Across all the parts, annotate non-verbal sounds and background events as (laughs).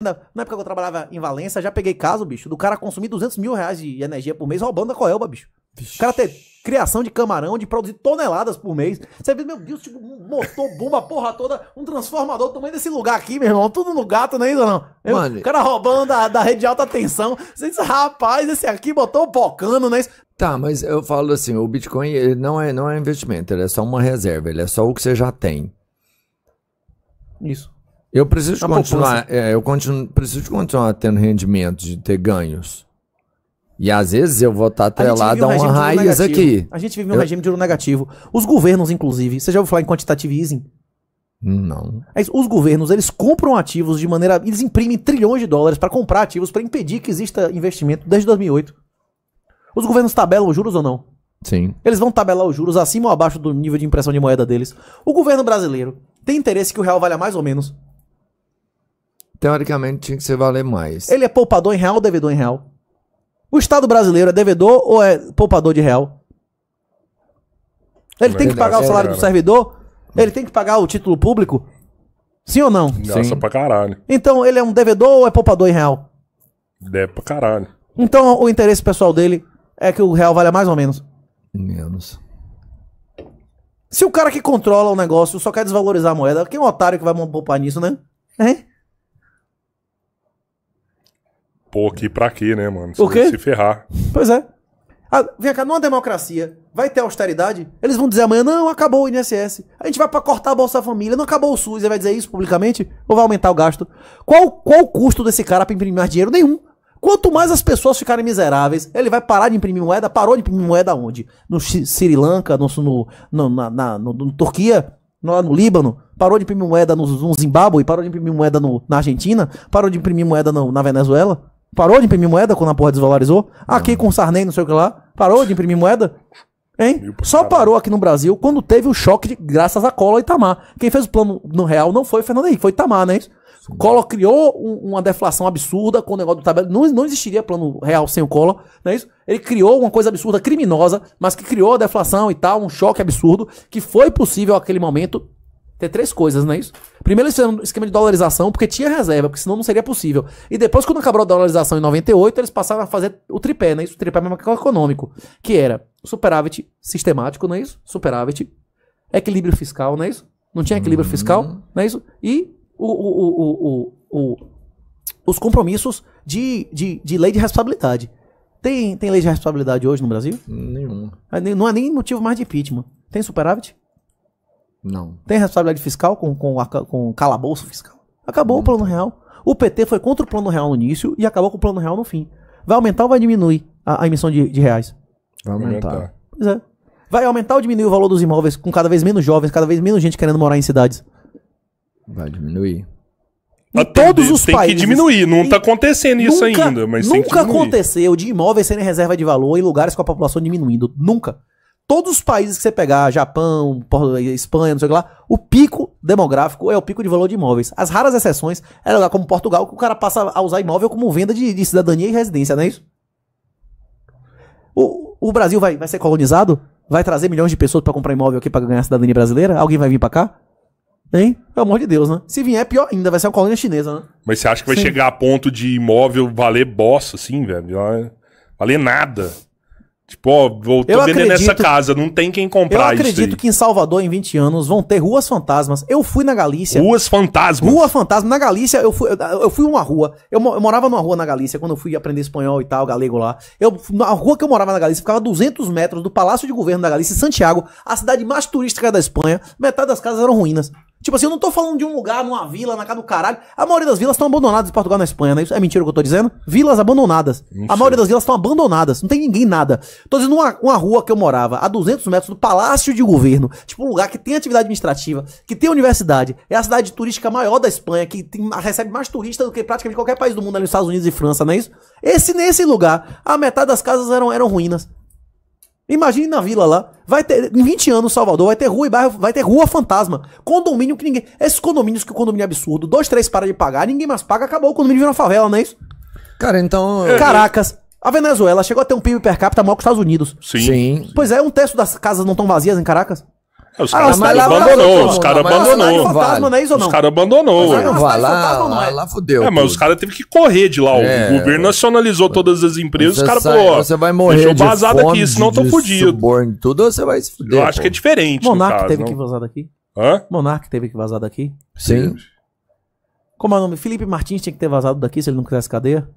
Na, época que eu trabalhava em Valença, já peguei caso, bicho, do cara consumir 200 mil reais de energia por mês roubando a Coelba, bicho. bicho. O cara ter criação de camarão, de produzir toneladas por mês. Você vê, meu Deus, tipo, motor, bomba, porra toda, um transformador também desse lugar aqui, meu irmão. Tudo no gato, né, não? Eu, Mano, o cara roubando da, da rede de alta tensão. Você diz, rapaz, esse aqui botou um pocano, né? Tá, mas eu falo assim, o Bitcoin ele não, é, não é investimento, ele é só uma reserva, ele é só o que você já tem. Isso. Eu preciso a continuar, é, eu continuo, preciso continuar tendo rendimento, de ter ganhos. E às vezes eu vou estar atrelado a, um uma raiz aqui. A gente vive num eu... regime de juro negativo. Os governos, inclusive, você já ouviu falar em quantitative easing? Não. É os governos, eles compram ativos de maneira. Eles imprimem trilhões de dólares para comprar ativos para impedir que exista investimento desde 2008. Os governos tabelam os juros ou não? Sim. Eles vão tabelar os juros acima ou abaixo do nível de impressão de moeda deles. O governo brasileiro tem interesse que o real valha mais ou menos teoricamente tinha que ser valer mais. Ele é poupador em real ou devedor em real? O Estado brasileiro é devedor ou é poupador de real? Ele tem que pagar o é salário do servidor? Ele tem que pagar o título público? Sim ou não? Gasta Sim. pra caralho. Então, ele é um devedor ou é poupador em real? Deve é pra caralho. Então, o interesse pessoal dele é que o real valha mais ou menos? Menos. Se o cara que controla o negócio só quer desvalorizar a moeda, quem é um otário que vai poupar nisso, né? Pô, aqui pra quê, né, mano? Se, o quê? se ferrar. Pois é. Ah, vem cá, numa democracia, vai ter austeridade? Eles vão dizer amanhã, não, acabou o INSS. A gente vai para cortar a Bolsa Família, não acabou o SUS. Ele vai dizer isso publicamente? Ou vai aumentar o gasto? Qual, qual o custo desse cara para imprimir mais dinheiro? Nenhum. Quanto mais as pessoas ficarem miseráveis, ele vai parar de imprimir moeda. Parou de imprimir moeda onde? No Sri Lanka, no, no, na, na no, no, Turquia, no, no Líbano. Parou de imprimir moeda no, no Zimbábue, parou de imprimir moeda no, na Argentina, parou de imprimir moeda no, na Venezuela. Parou de imprimir moeda quando a porra desvalorizou? Aqui com Sarney, não sei o que lá. Parou de imprimir moeda? Hein? Só parou aqui no Brasil quando teve o choque de graças a Collor e Itamar. Quem fez o plano no real não foi o Fernando Henrique, foi Itamar, né? Sim. Collor criou um, uma deflação absurda com o negócio do tabela. Não, não existiria plano real sem o Collor, não é isso? Ele criou uma coisa absurda, criminosa, mas que criou a deflação e tal, um choque absurdo, que foi possível aquele momento tem três coisas, não é isso? Primeiro, eles fizeram é um esquema de dolarização, porque tinha reserva, porque senão não seria possível. E depois, quando acabou a dolarização em 98, eles passaram a fazer o tripé, não é isso? O tripé é econômico que era superávit sistemático, não é isso? Superávit, equilíbrio fiscal, não é isso? Não tinha equilíbrio uhum. fiscal, não é isso? E o, o, o, os compromissos de, de, de lei de responsabilidade. Tem, tem lei de responsabilidade hoje no Brasil? Nenhuma. É, não há nem motivo mais de impeachment. Tem superávit? Não. Tem responsabilidade fiscal com, com, a, com calabouço fiscal? Acabou o plano real. O PT foi contra o plano real no início e acabou com o plano real no fim. Vai aumentar ou vai diminuir a, a emissão de, de, reais? Vai é aumentar. Pois é. Vai aumentar ou diminuir o valor dos imóveis com cada vez menos jovens, cada vez menos gente querendo morar em cidades? Vai diminuir. Em todos os tem países. Tem que diminuir, não está acontecendo isso nunca, ainda, mas Nunca aconteceu de imóveis serem reserva de valor em lugares com a população diminuindo. Nunca todos os países que você pegar, Japão, Espanha, não sei o que lá, o pico demográfico é o pico de valor de imóveis. As raras exceções é lugar como Portugal, que o cara passa a usar imóvel como venda de, de cidadania e residência, não é isso? O, o Brasil vai, vai ser colonizado? Vai trazer milhões de pessoas para comprar imóvel aqui para ganhar cidadania brasileira? Alguém vai vir para cá? Hein? Pelo amor de Deus, né? Se vier, pior ainda, vai ser uma colônia chinesa, né? Mas você acha que vai Sim. chegar a ponto de imóvel valer bosta, assim, velho? Valer nada. Tipo, ó, vou tô eu vendendo acredito, essa casa, não tem quem comprar isso. Eu acredito isso que em Salvador, em 20 anos, vão ter ruas fantasmas. Eu fui na Galícia. Ruas fantasmas? Rua fantasma. Na Galícia, eu fui, eu fui uma rua. Eu, eu morava numa rua na Galícia, quando eu fui aprender espanhol e tal, galego lá. Eu, a rua que eu morava na Galícia ficava a 200 metros do Palácio de Governo da Galícia, Santiago, a cidade mais turística da Espanha. Metade das casas eram ruínas. Tipo assim, eu não tô falando de um lugar, numa vila, na casa do caralho. A maioria das vilas estão abandonadas em Portugal na Espanha, né? Isso é mentira o que eu tô dizendo? Vilas abandonadas. a maioria das vilas estão abandonadas. Não tem ninguém, nada. Tô dizendo uma, uma rua que eu morava, a 200 metros do Palácio de Governo. Tipo, um lugar que tem atividade administrativa, que tem universidade. É a cidade turística maior da Espanha, que tem, recebe mais turistas do que praticamente qualquer país do mundo, ali nos Estados Unidos e França, não é isso? Esse, nesse lugar, a metade das casas eram, eram ruínas. Imagine na vila lá. Vai ter, em 20 anos, Salvador, vai ter rua e bairro, vai ter rua fantasma. Condomínio que ninguém. Esses condomínios que o condomínio é absurdo, dois, três para de pagar, ninguém mais paga, acabou o condomínio vira uma favela, não é isso? Cara, então. É, Caracas. A Venezuela chegou a ter um PIB per capita maior que os Estados Unidos. Sim. Sim. Pois é, um terço das casas não estão vazias em Caracas. Os ah, caras ah, cara abandonou, os caras abandonou. Os caras é Os caras abandonou. Mas não vai lá, é? lá, lá fodeu. É, mas os caras teve que correr de lá. O é. governo nacionalizou todas as empresas, os caras, pô, você vai morrer deixou vazado aqui, senão tô fudido. Suborno, tudo você vai se fuder. Eu acho que é diferente. monarque teve que vazar daqui? Hã? Monarque teve que vazar daqui? Sim. Como é o nome? Felipe Martins tinha que ter vazado daqui se ele não quisesse cadeia?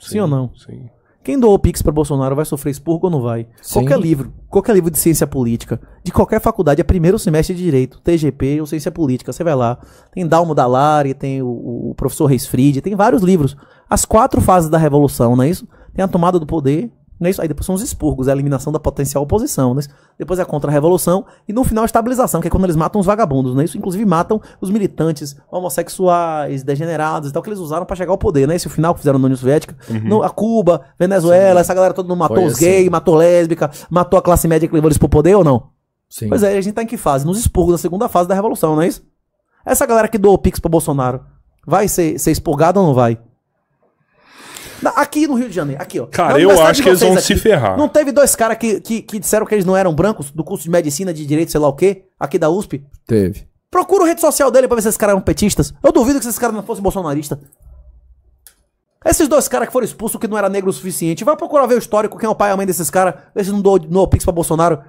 Sim, sim ou não? Sim. Quem doou o Pix para Bolsonaro vai sofrer expurgo ou não vai? Sim. Qualquer livro, qualquer livro de ciência política, de qualquer faculdade, é primeiro semestre de Direito, TGP ou Ciência Política, você vai lá. Tem Dalmo Dallari, tem o, o professor Reis Fried, tem vários livros. As quatro fases da Revolução, não é isso? Tem a tomada do poder, não é isso? Aí depois são os expurgos, é a eliminação da potencial oposição. isso? Né, depois é a contra-revolução. E no final a estabilização, que é quando eles matam os vagabundos. não é Isso inclusive matam os militantes homossexuais, degenerados e tal, que eles usaram para chegar ao poder. não né, Esse é o final que fizeram na União Soviética. Uhum. No, a Cuba, Venezuela, Sim. essa galera toda matou Foi os assim. gays, matou lésbica, matou a classe média que levou eles pro poder ou não? Sim. Pois é, a gente tá em que fase? Nos expurgos da segunda fase da revolução, não é isso? Essa galera que doou Pix pro Bolsonaro, vai ser, ser expurgada ou não vai? Aqui no Rio de Janeiro, aqui, ó. Cara, eu acho que eles vão aqui. se ferrar. Não teve dois caras que, que, que disseram que eles não eram brancos do curso de medicina, de direito, sei lá o quê, aqui da USP? Teve. Procura a rede social dele pra ver se esses caras eram petistas. Eu duvido que esses caras não fossem bolsonaristas. Esses dois caras que foram expulsos que não era negro o suficiente. Vai procurar ver o histórico, quem é o pai e a mãe desses caras. Vê se não doou no Pix pra Bolsonaro.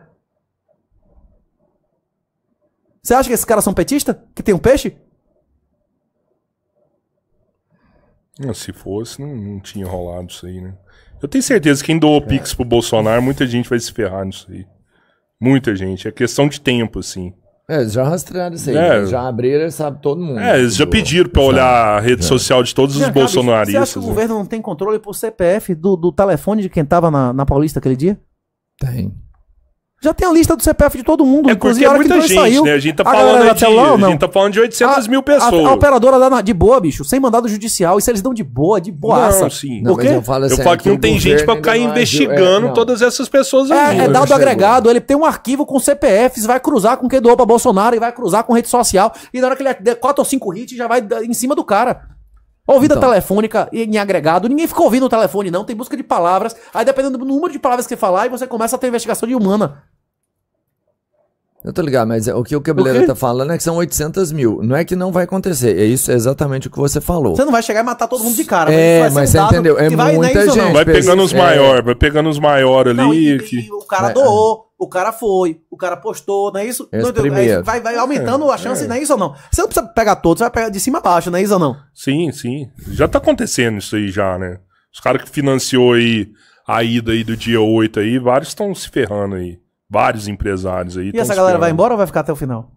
Você acha que esses caras são petistas? Que tem um peixe? Não, ah, se fosse, não, não tinha rolado isso aí, né? Eu tenho certeza que quem doou é. Pix pro Bolsonaro, muita gente vai se ferrar nisso aí. Muita gente. É questão de tempo, assim. É, eles já rastrearam isso aí. É. Né? Já abriram, sabe todo mundo. É, eles já pediram pra olhar sabe. a rede social de todos os bolsonaristas. você acha que o né? governo não tem controle pro CPF do, do telefone de quem tava na, na Paulista aquele dia? Tem. Já tem a lista do CPF de todo mundo. É porque é muita gente, saiu, né? A gente, tá a falando de, telão, a gente tá falando de 800 a, mil pessoas. A, a operadora dá na, de boa, bicho, sem mandado judicial. Isso eles dão de boa, de boaça. Não, sim. Não, eu falo, assim, eu falo que não tem gente pra ficar investigando é, todas essas pessoas é, É, é dado agregado. Ele tem um arquivo com CPFs, vai cruzar com quem doou pra Bolsonaro e vai cruzar com rede social. E na hora que ele der 4 ou 5 hits, já vai em cima do cara. Ouvida então. telefônica em agregado, ninguém ficou ouvindo o telefone, não. Tem busca de palavras. Aí, dependendo do número de palavras que você falar, aí você começa a ter investigação de humana. Eu tô ligado, mas é o que o Cabeleira tá falando é que são 800 mil. Não é que não vai acontecer. É isso é exatamente o que você falou. Você não vai chegar e matar todo mundo de cara. É, mas, você um entendeu? É muita vai, né, gente. Vai pegando os é. maiores, vai pegando os maiores ali. Não, e, que... e, o cara vai, é. doou o cara foi, o cara postou, não é isso? É não, vai, vai aumentando é, a chance, é. não é isso ou não? Você não precisa pegar todos, vai pegar de cima a baixo, não é isso ou não? Sim, sim. Já tá acontecendo isso aí já, né? Os caras que financiou aí a ida aí do dia 8 aí, vários estão se ferrando aí. Vários empresários aí. E essa galera vai embora ou vai ficar até o final?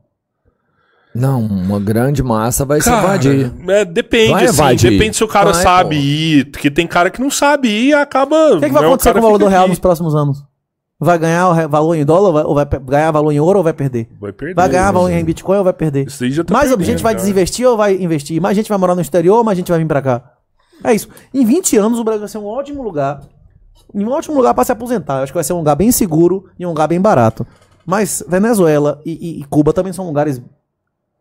Não, uma grande massa vai cara, se invadir. É, depende, vai assim, depende se o cara vai, sabe pô. ir, porque tem cara que não sabe ir e acaba. O que, é que vai né, acontecer com o valor do real nos próximos anos? Vai ganhar valor em dólar vai, ou vai ganhar valor em ouro ou vai perder? Vai perder. Vai ganhar né, valor em Bitcoin ou vai perder? Isso aí já tá mais perdendo, gente vai cara. desinvestir ou vai investir? Mais gente vai morar no exterior ou mais gente vai vir para cá? É isso. Em 20 anos o Brasil vai ser um ótimo lugar. Um ótimo lugar para se aposentar. Eu acho que vai ser um lugar bem seguro e um lugar bem barato. Mas Venezuela e, e, e Cuba também são lugares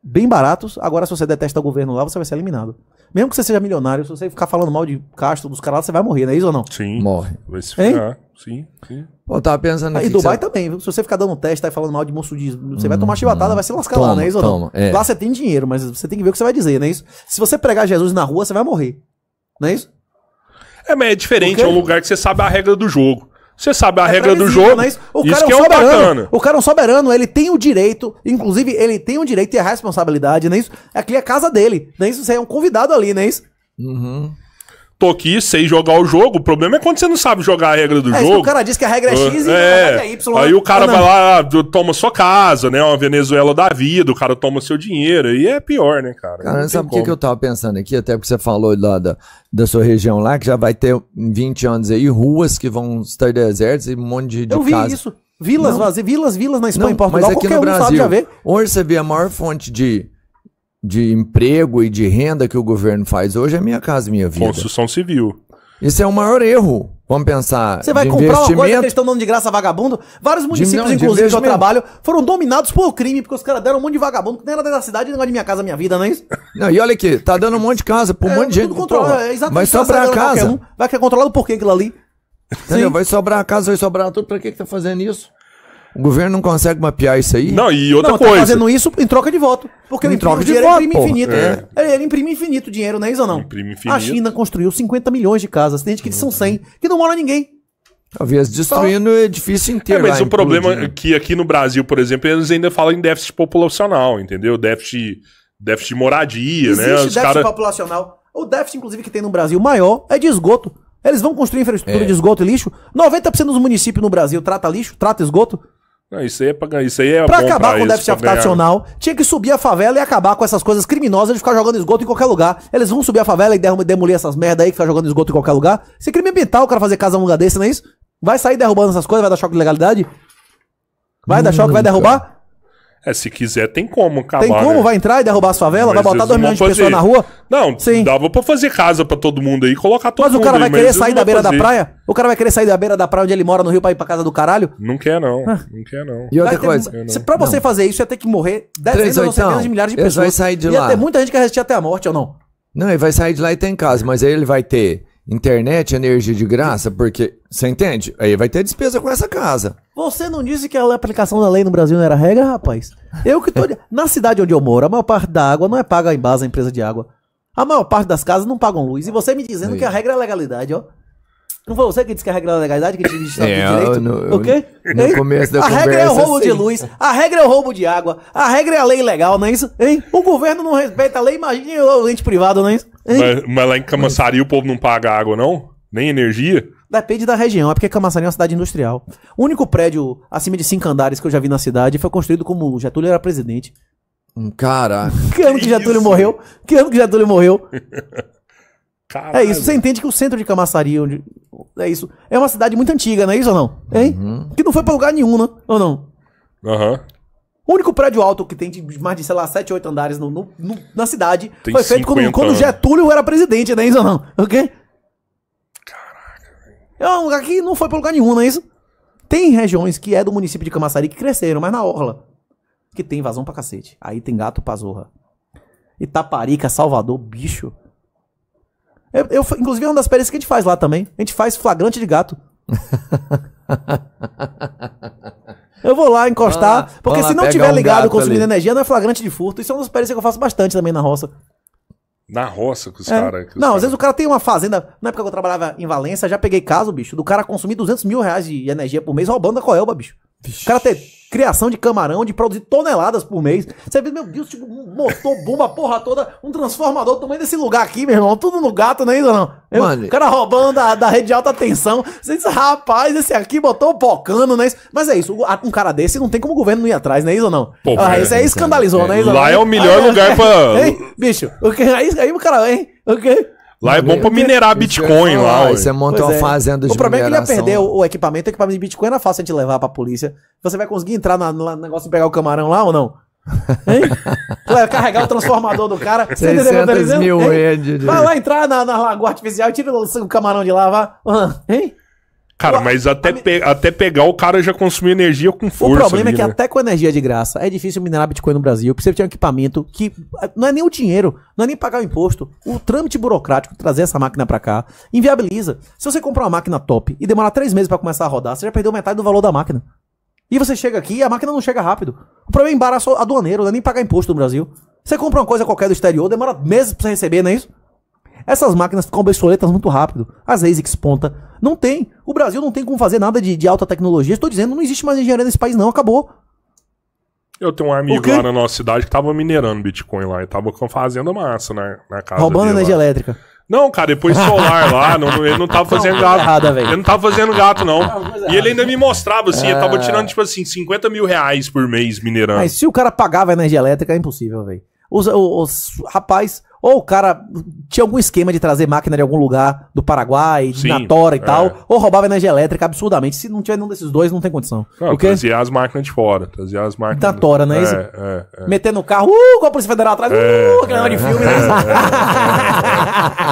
bem baratos. Agora, se você detesta o governo lá, você vai ser eliminado. Mesmo que você seja milionário, se você ficar falando mal de Castro, dos caras lá, você vai morrer, não é isso ou não? Sim. Morre. Vai se ferrar. Sim, sim. eu tava pensando ah, aqui. E Dubai você... também, Se você ficar dando teste e falando mal de moçudismo, você hum, vai tomar hum, chibatada, hum. vai se lascar toma, lá, não é isso toma, ou não? É. Lá você tem dinheiro, mas você tem que ver o que você vai dizer, não é isso? Se você pregar Jesus na rua, você vai morrer. Não é isso? É, mas é diferente, é um lugar que você sabe a regra do jogo. Você sabe a é regra do jogo. É isso, o isso cara é, é um soberano. Bacana. O cara é um soberano, ele tem o direito, inclusive, ele tem o direito e a responsabilidade, não é isso? Aqui é a casa dele, não é isso? Você é um convidado ali, não é isso? Uhum tô aqui, sei jogar o jogo. O problema é quando você não sabe jogar a regra do é, jogo. o cara diz que a regra é ah, X e é, a é regra é Y. Aí o cara ah, vai lá, ah, toma sua casa, né? Uma Venezuela da vida, o cara toma seu dinheiro. E é pior, né, cara? Cara, não sabe o que, que eu tava pensando aqui? Até porque você falou lá da, da sua região lá, que já vai ter 20 anos aí, ruas que vão estar desertas e um monte de, de eu casa. Eu vi isso. Vilas, vazias, vilas, vilas na Espanha, não, Portugal, mas aqui no um Brasil, Hoje você vê a maior fonte de de emprego e de renda que o governo faz hoje é minha casa, minha vida. Construção civil. Isso é o maior erro. Vamos pensar. Você vai comprar uma coisa que eles estão dando de graça a vagabundo? Vários municípios, de, não, inclusive, que eu trabalho, foram dominados por crime, porque os caras deram um monte de vagabundo que nem era da cidade, negócio de minha casa, minha vida, não é isso? Não, e olha aqui, tá dando um monte de casa por um é, monte de gente. Controla, é vai tá sobrar a casa. Um, vai querer controlar o porquê aquilo ali. Entendeu? Vai sobrar a casa, vai sobrar tudo. Pra que, que tá fazendo isso? O governo não consegue mapear isso aí? Não, e outra não, tá coisa. Tá fazendo isso em troca de voto. Porque em troca dinheiro de voto, imprime infinito. É. é. Ele, imprime infinito dinheiro, não é isso ou não? Imprime infinito. A China construiu 50 milhões de casas. Tem gente que são 100, que não mora ninguém. Talvez destruindo o edifício inteiro. É, mas o problema né? é que aqui no Brasil, por exemplo, eles ainda falam em déficit populacional, entendeu? Déficit, déficit de moradia, né? Existe né? Os déficit cara... populacional. O déficit, inclusive, que tem no Brasil maior é de esgoto. Eles vão construir infraestrutura é. de esgoto e lixo. 90% dos municípios no Brasil trata lixo, trata esgoto. Não, isso aí é pra, isso aí é pra acabar pra com o déficit habitacional, tinha que subir a favela e acabar com essas coisas criminosas de ficar jogando esgoto em qualquer lugar. Eles vão subir a favela e demolir essas merda aí que fica jogando esgoto em qualquer lugar. Isso é crime ambiental, o cara fazer casa num lugar desse, não é isso? Vai sair derrubando essas coisas, vai dar choque de legalidade? Vai dar hum, choque, vai derrubar? É, se quiser, tem como acabar. Tem como, né? vai entrar e derrubar a favela vai botar 2 milhões de pessoas na rua? Não, Sim. dava pra fazer casa pra todo mundo aí, colocar todo mas mundo Mas o cara vai aí, querer sair da beira fazer. da praia? O cara vai querer sair da beira da praia onde ele mora no Rio pra ir pra casa do caralho? Não quer não, ah. não quer não. E outra coisa? se, pra você não. fazer isso, ia ter que morrer dezenas ou centenas de milhares de pessoas. Vai sair de ia lá. ter muita gente que ia resistir até a morte, ou não? Não, ele vai sair de lá e tem tá casa, mas aí ele vai ter Internet, energia de graça, porque. Você entende? Aí vai ter despesa com essa casa. Você não disse que a aplicação da lei no Brasil não era regra, rapaz? Eu que tô. (laughs) Na cidade onde eu moro, a maior parte da água não é paga em base à empresa de água. A maior parte das casas não pagam luz. E você me dizendo Aí. que a regra é legalidade, ó. Não foi você que disse que a regra é a legalidade, que a gente disse é, direito? No, o quê? No hein? começo da a conversa, regra é o roubo de assim. luz, a regra é o roubo de água, a regra é a lei legal, não é isso? Hein? O governo não respeita a lei, imagine o ente privado, não é isso? Mas, mas, lá em Camaçari o povo não paga água, não? Nem energia? Depende da região, é porque Camaçari é uma cidade industrial. O único prédio acima de cinco andares que eu já vi na cidade foi construído como Getúlio era presidente. Hum, caraca. Que ano que, que Getúlio isso? morreu? Que ano que Getúlio morreu? Caralho. É isso, você entende que o centro de Camaçari, onde... é isso, é uma cidade muito antiga, não é isso ou não? Hein? Uhum. Que não foi pra lugar nenhum, né? Ou não? Aham. Uhum. O único prédio alto que tem de mais de, sei lá, 7, 8 andares no, no, no, na cidade tem foi feito quando, quando Getúlio era presidente, é né, Isso ou não? Ok? Caraca. É um lugar que não foi pra lugar nenhum, não é isso? Tem regiões que é do município de Camaçari que cresceram, mas na orla. Que tem invasão pra cacete. Aí tem gato pra zorra. Itaparica, Salvador, bicho. Eu, eu, inclusive, é uma das experiências que a gente faz lá também. A gente faz flagrante de gato. (laughs) (laughs) Eu vou lá encostar, lá, porque se não tiver um ligado consumindo de energia, não é flagrante de furto. Isso é uma experiência que eu faço bastante também na roça. Na roça com os é. caras. Não, cara... às vezes o cara tem uma fazenda. Na época que eu trabalhava em Valença, já peguei caso, bicho, do cara consumir 200 mil reais de energia por mês roubando a coelba, bicho. O cara tem criação de camarão, de produzir toneladas por mês. Você vê, meu Deus, tipo, motor, bomba, porra toda, um transformador também tamanho desse lugar aqui, meu irmão. Tudo no gato, né, isso não. Eu, Mano, o cara roubando da, da rede de alta tensão. Você diz, rapaz, esse aqui botou o pocano, né? Mas é isso, um cara desse não tem como o governo não ir atrás, né, isso não? ah, isso aí é escandalizou, é, né, isso Lá não? é o melhor aí, lugar é, (laughs) pra. Hein, bicho, aí, aí o cara, hein? que? Lá é bom pra minerar Bitcoin lá. É ué. Você monta pois uma é. fazenda de O problema mineração. é que ele ia perder o, o equipamento, o equipamento de Bitcoin era é fácil de levar pra polícia. Você vai conseguir entrar no negócio e pegar o camarão lá ou não? (laughs) Hein? carregar o transformador do cara. 600 mil Vai lá entrar na, na lagoa artificial e tira o, o camarão de lá, vá. Ah, hein? Cara, mas até, pe até pegar o cara já consumiu energia com força. O problema é ali, é que né? até com energia de graça é difícil minerar Bitcoin no Brasil, porque você tem um equipamento que ah, não é nem o dinheiro, não é nem pagar o imposto. O trâmite burocrático de trazer essa máquina para cá inviabiliza. Se você comprar uma máquina top e demorar três meses para começar a rodar, você já perdeu metade do valor da máquina. E você chega aqui e a máquina não chega rápido. O problema é embaraço aduaneiro, não é nem pagar imposto no Brasil. Você compra uma coisa qualquer do exterior, demora meses pra você receber, não é isso? Essas máquinas ficam obsoletas muito rápido. As ASICs ponta. Não tem. O Brasil não tem como fazer nada de, de alta tecnologia. Estou dizendo, não existe mais engenharia nesse país, não. Acabou. Eu tenho um amigo lá na nossa cidade que tava minerando Bitcoin lá e tava fazendo massa na, na casa. Roubando energia elétrica. Não, cara, depois solar lá, (laughs) não, ele não tava fazendo não, é gato. Errada, ele não tava fazendo gato, não. não é e ele ainda me mostrava, assim, é... ele tava ah. tirando, tipo assim, 50 mil reais por mês minerando. Mas se o cara pagava energia elétrica, é impossível, velho. Os, os, os, rapaz, ou o cara tinha algum esquema de trazer máquina de algum lugar do Paraguai, de Sim, Natora e é. tal, ou roubava energia elétrica absurdamente. Se não tiver nenhum desses dois, não tem condição. Não, Porque... Trazia as máquinas de fora, trazia as máquinas. Natora, Tora, né? Esse... É, é, é, Metendo no carro, uh, com a Polícia Federal atrás, é, uh, é, é de é, filme. Né?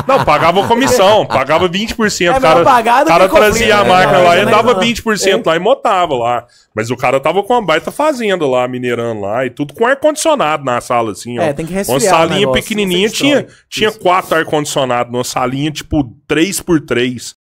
não, pagava comissão, pagava 20%. É cara, cara trazia a né, máquina lá e dava 20% lá e motava lá. Mas o cara tava com uma baita fazenda lá, minerando lá, e tudo com ar-condicionado na sala, assim, ó. É, tem que resfriar Uma salinha pequenininha tinha, então, tinha quatro ar-condicionado numa salinha, tipo, três por três